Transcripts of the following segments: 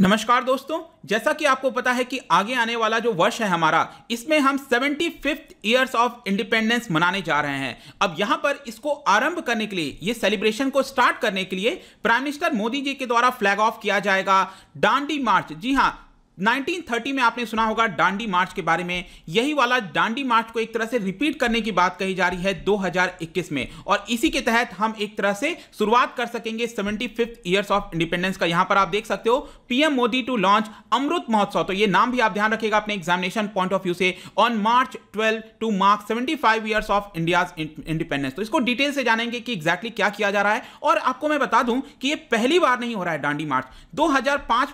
नमस्कार दोस्तों जैसा कि आपको पता है कि आगे आने वाला जो वर्ष है हमारा इसमें हम seventy fifth years of independence मनाने जा रहे हैं अब यहां पर इसको आरंभ करने के लिए ये सेलिब्रेशन को स्टार्ट करने के लिए प्राइम मिनिस्टर मोदी जी के द्वारा फ्लैग ऑफ किया जाएगा डांडी मार्च जी हाँ 1930 में आपने सुना होगा डांडी मार्च के बारे में यही वाला डांडी मार्च को एक तरह से रिपीट करने की बात कही जा रही है 2021 में और इसी के तहत हम एक तरह से शुरुआत कर सकेंगे seventy fifth years of independence का यहां पर आप देख सकते हो PM Modi to launch Amrit Mahotsav तो ये नाम भी आप ध्यान रखेगा अपने एग्जामिनेशन पॉइंट ऑफ व्यू से on March twelve to mark seventy five years of India independence तो इसको डिटेल से जानेंगे कि एग्जैक्टली क्या किया जा रहा है और आपको मैं बता दूं कि यह पहली बार नहीं हो रहा है डांडी मार्च दो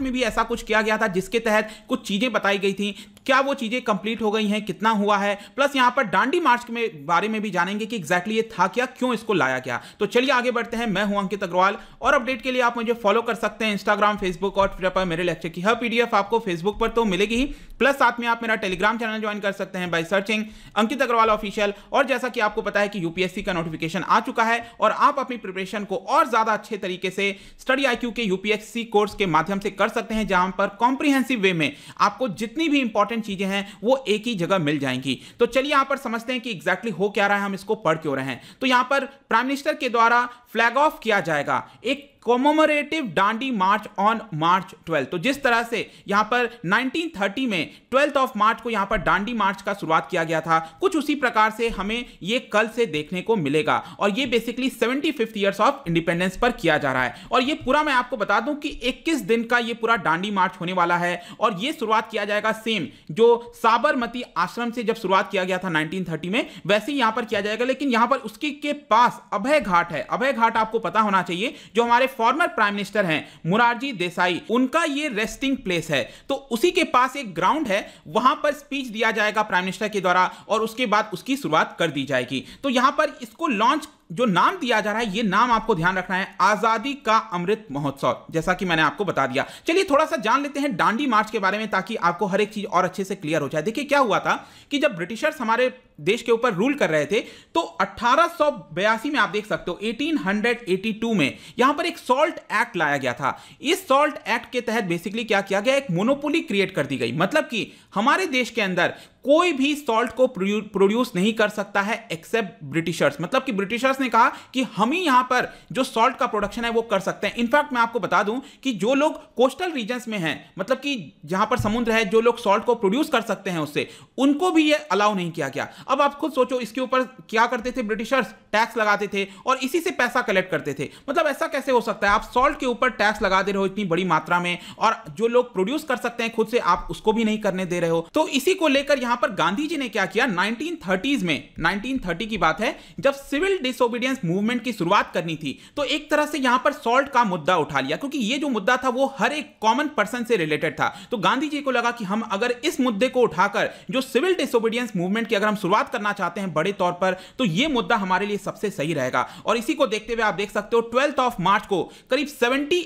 में भी ऐसा कुछ किया गया था जिसके तहत तहत कुछ चीज़ें बताई गई थी क्या वो चीजें कंप्लीट हो गई हैं कितना हुआ है प्लस यहां पर डांडी मार्च के बारे में भी जानेंगे कि एग्जैक्टली ये था क्या क्यों इसको लाया गया तो चलिए आगे बढ़ते हैं मैं हूं अंकित अग्रवाल और अपडेट के लिए आप मुझे फॉलो कर सकते हैं इंस्टाग्राम फेसबुक और ट्विटर पर मेरे लेक्चर की हर पीडीएफ आपको फेसबुक पर तो मिलेगी ही प्लस साथ में आप मेरा टेलीग्राम चैनल ज्वाइन कर सकते हैं by searching Ankit Agarwal official और जैसा कि आपको पता है कि यूपीएससी का नोटिफिकेशन आ चुका है और आप अपनी प्रिपरेशन को और ज्यादा अच्छे तरीके से स्टडी आई के यूपीएससी कोर्स के माध्यम से कर सकते हैं जहां पर कॉम्प्रिहेंसिव वे में आपको जितनी भी इंपॉर्टेंट इंपॉर्टेंट चीजें हैं वो एक ही जगह मिल जाएंगी तो चलिए यहां पर समझते हैं कि एग्जैक्टली exactly हो क्या रहा है हम इसको पढ़ क्यों रहे हैं तो यहां पर प्राइम मिनिस्टर के द्वारा फ्लैग ऑफ किया जाएगा एक कॉमोमरेटिव डांडी मार्च ऑन मार्च ट्वेल्थ तो जिस तरह से यहां पर 1930 में ट्वेल्थ ऑफ मार्च को यहां पर डांडी मार्च का शुरुआत किया गया था कुछ उसी प्रकार से हमें ये कल से देखने को मिलेगा और ये basically seventy fifth years of independence पर किया जा रहा है और ये पूरा मैं आपको बता दूं कि 21 दिन का ये पूरा डांडी मार्च होने वाला है और ये शुरुआत किया जाएगा सेम जो साबरमती आश्रम से जब शुरुआत किया गया था नाइनटीन में वैसे ही यहां पर किया जाएगा लेकिन यहां पर उसके के पास अभय घाट है अभय घाट आपको पता होना चाहिए जो हमारे फॉर्मर प्राइम मिनिस्टर हैं मुरारजी देसाई उनका ये रेस्टिंग प्लेस है तो उसी के पास एक ग्राउंड है वहां पर स्पीच दिया जाएगा प्राइम मिनिस्टर के द्वारा और उसके बाद उसकी शुरुआत कर दी जाएगी तो यहां पर इसको लॉन्च जो नाम दिया जा रहा है ये नाम आपको ध्यान रखना है आजादी का अमृत महोत्सव जैसा कि मैंने आपको बता दिया चलिए थोड़ा सा जान लेते हैं डांडी मार्च के बारे में ताकि आपको हर एक चीज और अच्छे से क्लियर हो जाए देखिए क्या हुआ था कि जब ब्रिटिशर्स हमारे देश के ऊपर रूल कर रहे थे तो अठारह में आप देख सकते हो एटीन में यहां पर एक सॉल्ट एक्ट लाया गया था इस सॉल्ट एक्ट के तहत बेसिकली क्या किया गया एक मोनोपोली क्रिएट कर दी गई मतलब कि हमारे देश के अंदर कोई भी सॉल्ट को प्रोड्यूस नहीं कर सकता है एक्सेप्ट ब्रिटिशर्स मतलब कि ब्रिटिशर्स ने ने कहा कि हम ही यहां पर जो सॉल्ट का प्रोडक्शन है वो कर सकते हैं इनफैक्ट मैं आपको बता दूं कि जो लोग कोस्टल रीजन में हैं मतलब कि जहां पर समुद्र है जो लोग सॉल्ट को प्रोड्यूस कर सकते हैं उससे उनको भी ये अलाउ नहीं किया गया अब आप खुद सोचो इसके ऊपर क्या करते थे ब्रिटिशर्स टैक्स लगाते थे और इसी से पैसा कलेक्ट करते थे मतलब ऐसा कैसे हो सकता है आप सॉल्ट के ऊपर टैक्स लगा दे रहे हो इतनी बड़ी मात्रा में और जो लोग प्रोड्यूस कर सकते हैं खुद से आप उसको भी नहीं करने दे रहे हो तो इसी को लेकर यहां पर गांधी जी ने क्या किया 1930s में 1930 की बात है जब सिविल डिस डिसोबीडियंस मूवमेंट की शुरुआत करनी थी तो एक तरह से यहां पर सॉल्ट का मुद्दा उठा लिया क्योंकि ये जो मुद्दा था वो हर एक कॉमन पर्सन से रिलेटेड था तो गांधी जी को लगा कि हम अगर इस मुद्दे को उठाकर जो सिविल डिसोबीडियंस मूवमेंट की अगर हम शुरुआत करना चाहते हैं बड़े तौर पर तो ये मुद्दा हमारे लिए सबसे सही रहेगा और इसी को देखते हुए आप देख सकते हो ट्वेल्थ ऑफ मार्च को करीब सेवेंटी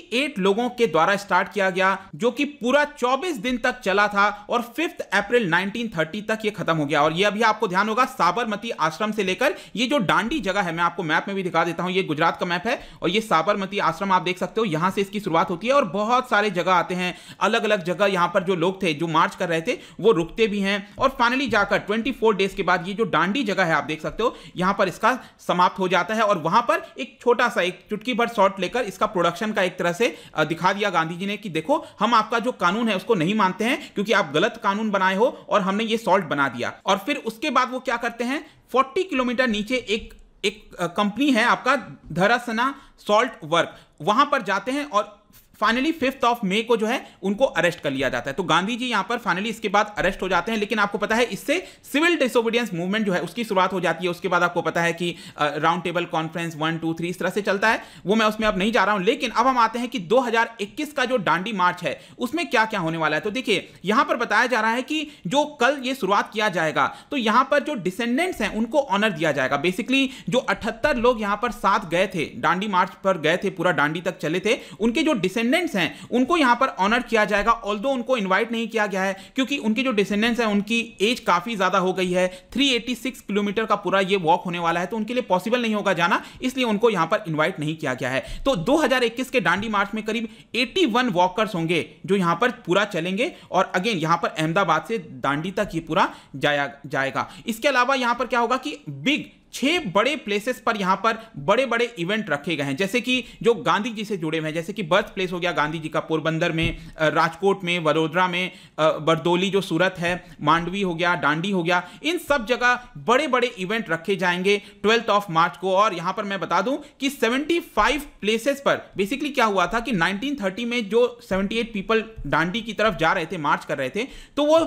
लोगों के द्वारा स्टार्ट किया गया जो कि पूरा चौबीस दिन तक चला था और फिफ्थ अप्रैल नाइनटीन तक यह खत्म हो गया और यह अभी आपको ध्यान होगा साबरमती आश्रम से लेकर ये जो डांडी जगह है मैं आपको मैप में भी दिखा देता हूं ये गुजरात का मैप है और ये साबरमती आश्रम आप देख सकते हो यहां से इसकी शुरुआत होती है और बहुत सारे जगह आते हैं अलग अलग जगह यहां पर जो लोग थे जो मार्च कर रहे थे वो रुकते भी हैं और फाइनली जाकर ट्वेंटी डेज के बाद ये जो डांडी जगह है आप देख सकते हो यहां पर इसका समाप्त हो जाता है और वहां पर एक छोटा सा एक चुटकी भर शॉर्ट लेकर इसका प्रोडक्शन का एक तरह से दिखा दिया गांधी जी ने कि देखो हम आपका जो कानून है उसको नहीं मानते हैं क्योंकि आप गलत कानून बनाए हो और हमने ये सॉल्ट बना दिया और फिर उसके बाद वो क्या करते हैं 40 किलोमीटर नीचे एक एक कंपनी है आपका धरासना सॉल्ट वर्क वहां पर जाते हैं और फाइनली फिफ्थ ऑफ मे को जो है उनको अरेस्ट कर लिया जाता है तो गांधी जी यहां पर फाइनली इसके बाद अरेस्ट हो जाते हैं लेकिन आपको पता है इससे सिविल डिसोबीडियंस मूवमेंट जो है उसकी शुरुआत हो जाती है उसके बाद आपको पता है कि round table conference one two three इस तरह से चलता है वो मैं उसमें अब नहीं जा रहा हूं लेकिन अब हम आते हैं कि दो का जो डांडी मार्च है उसमें क्या क्या होने वाला है तो देखिए यहां पर बताया जा रहा है कि जो कल ये शुरुआत किया जाएगा तो यहां पर जो डिसेंडेंट्स हैं उनको ऑनर दिया जाएगा बेसिकली जो अठहत्तर लोग यहां पर साथ गए थे डांडी मार्च पर गए थे पूरा डांडी तक चले थे उनके जो डिसेंडेंट डिसेंडेंट्स हैं उनको यहाँ पर ऑनर किया जाएगा ऑल उनको इन्वाइट नहीं किया गया है क्योंकि उनकी जो डिसेंडेंट्स हैं उनकी एज काफ़ी ज़्यादा हो गई है थ्री किलोमीटर का पूरा ये वॉक होने वाला है तो उनके लिए पॉसिबल नहीं होगा जाना इसलिए उनको यहाँ पर इन्वाइट नहीं किया गया है तो दो के डांडी मार्च में करीब 81 वॉकर्स होंगे जो यहाँ पर पूरा चलेंगे और अगेन यहाँ पर अहमदाबाद से दांडी तक ये पूरा जाया जाएगा इसके अलावा यहाँ पर क्या होगा कि बिग छह बड़े प्लेसेस पर यहां पर बड़े बड़े इवेंट रखे गए हैं जैसे कि जो गांधी जी से जुड़े हुए हैं जैसे कि बर्थ प्लेस हो गया गांधी जी का पोरबंदर में राजकोट में वडोदरा में बरदोली जो सूरत है मांडवी हो गया डांडी हो गया इन सब जगह बड़े बड़े इवेंट रखे जाएंगे ट्वेल्थ ऑफ मार्च को और यहां पर मैं बता दूं कि फाइव प्लेसेस पर बेसिकली क्या हुआ था कि थर्टी में जो एट पीपल डांडी की तरफ जा रहे थे मार्च कर रहे थे तो वो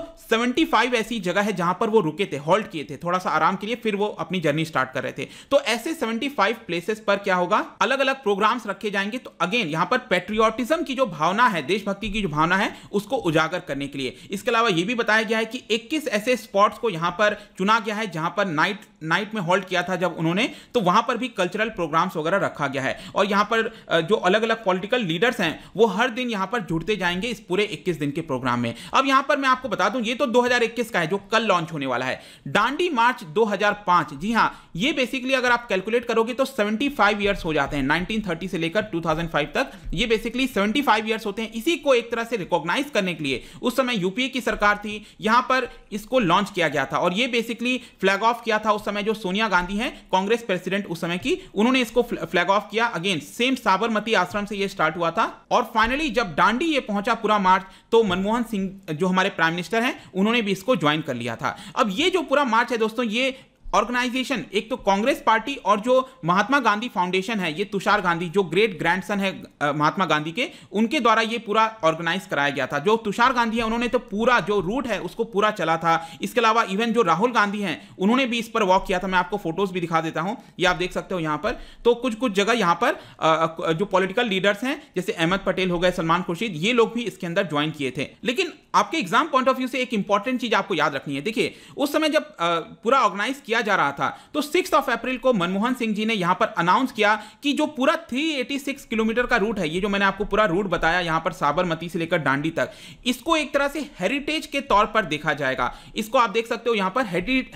फाइव ऐसी जगह है जहां पर वो रुके थे हॉल्ट किए थे थोड़ा सा आराम के लिए फिर वो अपनी जर्नी स्टार्ट कर रहे थे तो ऐसे 75 प्लेसेस पर क्या होगा अलग अलग प्रोग्राम्स रखे जाएंगे तो अगेन यहां पर पेट्रियोटिज्म की जो भावना है देशभक्ति की जो भावना है उसको उजागर करने के लिए इसके अलावा यह भी बताया गया है कि 21 ऐसे स्पॉट्स को यहां पर चुना गया है जहां पर नाइट नाइट में होल्ड किया था जब उन्होंने तो वहां पर भी कल्चरल प्रोग्राम्स वगैरह रखा गया है और यहां पर जो अलग अलग पॉलिटिकल लीडर्स हैं वो हर दिन यहां पर जुड़ते जाएंगे इस पूरे 21 दिन के प्रोग्राम में अब यहां पर मैं आपको बता दूं ये तो 2021 का है जो कल लॉन्च होने वाला है डांडी मार्च 2005 जी हां ये बेसिकली अगर आप कैलकुलेट करोगे तो 75 ईयर्स हो जाते हैं 1930 से लेकर 2005 तक ये बेसिकली 75 ईयर्स होते हैं इसी को एक तरह से रिकॉग्नाइज करने के लिए उस समय यूपीए की सरकार थी यहां पर इसको लॉन्च किया गया था और ये बेसिकली फ्लैग ऑफ किया था उस समय जो सोनिया गांधी है कांग्रेस प्रेसिडेंट उस समय की उन्होंने इसको फ्लैग ऑफ किया अगेन सेम साबरमती आश्रम से यह स्टार्ट हुआ था और फाइनली जब डांडी ये पहुंचा पूरा मार्च तो मनमोहन सिंह जो हमारे प्राइम मिनिस्टर हैं उन्होंने भी इसको ज्वाइन कर लिया था अब ये जो पूरा मार्च है दोस्तों ये ऑर्गेनाइजेशन एक तो कांग्रेस पार्टी और जो महात्मा गांधी फाउंडेशन है ये तुषार गांधी जो ग्रेट ग्रैंडसन है महात्मा गांधी के उनके द्वारा ये पूरा ऑर्गेनाइज कराया गया था जो तुषार गांधी है उन्होंने तो पूरा जो रूट है उसको पूरा चला था इसके अलावा इवन जो राहुल गांधी हैं उन्होंने भी इस पर वॉक किया था मैं आपको फोटोज भी दिखा देता हूँ ये आप देख सकते हो यहाँ पर तो कुछ कुछ जगह यहाँ पर जो पॉलिटिकल लीडर्स हैं जैसे अहमद पटेल हो गए सलमान खुर्शीद ये लोग भी इसके अंदर ज्वाइन किए थे लेकिन आपके एग्जाम पॉइंट ऑफ व्यू से एक इंपॉर्टेंट चीज आपको याद रखनी है देखिए उस समय जब पूरा ऑर्गेनाइज किया किया जा रहा था तो सिक्स ऑफ अप्रैल को मनमोहन सिंह जी ने यहां पर अनाउंस किया कि जो पूरा 386 किलोमीटर का रूट है ये जो मैंने आपको पूरा रूट बताया यहां पर साबरमती से लेकर डांडी तक इसको एक तरह से हेरिटेज के तौर पर देखा जाएगा इसको आप देख सकते हो यहां पर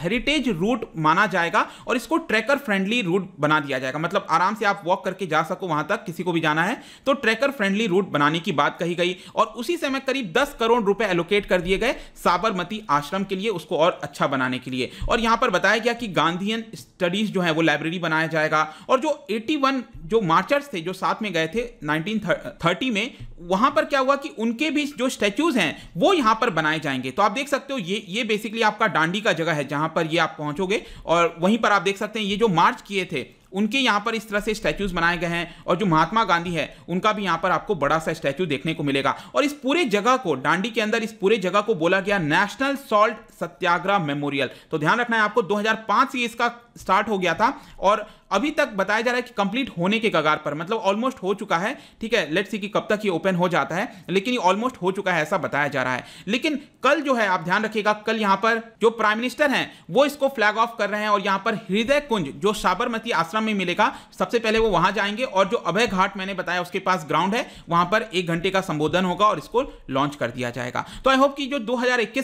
हेरिटेज रूट माना जाएगा और इसको ट्रैकर फ्रेंडली रूट बना दिया जाएगा मतलब आराम से आप वॉक करके जा सको वहां तक किसी को भी जाना है तो ट्रैकर फ्रेंडली रूट बनाने की बात कही गई और उसी समय करीब दस करोड़ रुपए एलोकेट कर दिए गए साबरमती आश्रम के लिए उसको और अच्छा बनाने के लिए और यहां पर बताया गया कि गांधीयन स्टडीज जो है वो लाइब्रेरी बनाया जाएगा और जो 81 जो मार्चर्स थे जो साथ में गए थे 1930 में वहां पर क्या हुआ कि उनके भी जो स्टैचूज हैं वो यहां पर बनाए जाएंगे तो आप देख सकते हो ये ये बेसिकली आपका डांडी का जगह है जहां पर ये आप पहुंचोगे और वहीं पर आप देख सकते हैं ये जो मार्च किए थे उनके यहाँ पर इस तरह से स्टैचूज बनाए गए हैं और जो महात्मा गांधी है उनका भी यहाँ पर आपको बड़ा सा स्टैचू देखने को मिलेगा और इस पूरे जगह को डांडी के अंदर इस पूरे जगह को बोला गया नेशनल सॉल्ट सत्याग्रह मेमोरियल तो ध्यान रखना है आपको 2005 से इसका स्टार्ट हो गया था और अभी तक बताया जा रहा है कि कंप्लीट होने के कगार पर मतलब ऑलमोस्ट हो चुका है ठीक है लेट्स सी कि कब तक ये ओपन हो जाता है लेकिन ये ऑलमोस्ट हो चुका है ऐसा बताया जा रहा है लेकिन कल जो है आप ध्यान रखिएगा कल यहां पर जो प्राइम मिनिस्टर हैं वो इसको फ्लैग ऑफ कर रहे हैं और यहाँ पर हृदय कुंज जो साबरमती आश्रम में मिलेगा सबसे पहले वो वहां जाएंगे और जो अभय घाट मैंने बताया उसके पास ग्राउंड है वहां पर एक घंटे का संबोधन होगा और इसको लॉन्च कर दिया जाएगा तो आई होप कि जो दो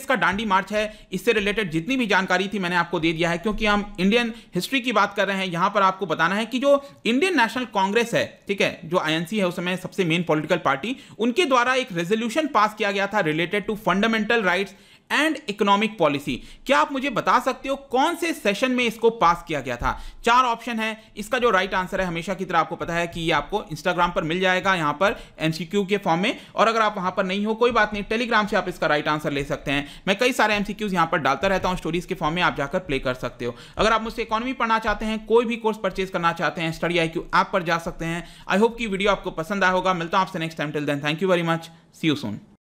का डांडी मार्च है इससे रिलेटेड जितनी भी जानकारी थी मैंने आपको दे दिया है क्योंकि हम इंडियन हिस्ट्री की बात कर रहे हैं यहां पर आपको बताना है कि जो इंडियन नेशनल कांग्रेस है ठीक है जो आईएनसी है उस समय सबसे मेन पॉलिटिकल पार्टी उनके द्वारा एक रेजोल्यूशन पास किया गया था related to fundamental rights and economic policy क्या आप मुझे बता सकते हो कौन से सेशन में इसको पास किया गया था चार ऑप्शन है इसका जो राइट आंसर है हमेशा की तरह आपको पता है कि ये आपको इंस्टाग्राम पर मिल जाएगा यहां पर एमसीक्यू के फॉर्म में और अगर आप वहां पर नहीं हो कोई बात नहीं टेलीग्राम से आप इसका राइट आंसर ले सकते हैं मैं कई सारे एमसीक्यूज यहां पर डालता रहता हूं स्टोरीज के फॉर्म में आप जाकर प्ले कर सकते हो अगर आप मुझसे इकोनॉमी पढ़ना चाहते हैं कोई भी कोर्स परचेज करना चाहते हैं स्टडी आई क्यू ऐप पर जा सकते हैं आई होप की वीडियो आपको पसंद आया होगा मिलता हूं आपसे next time till then thank you very much see you soon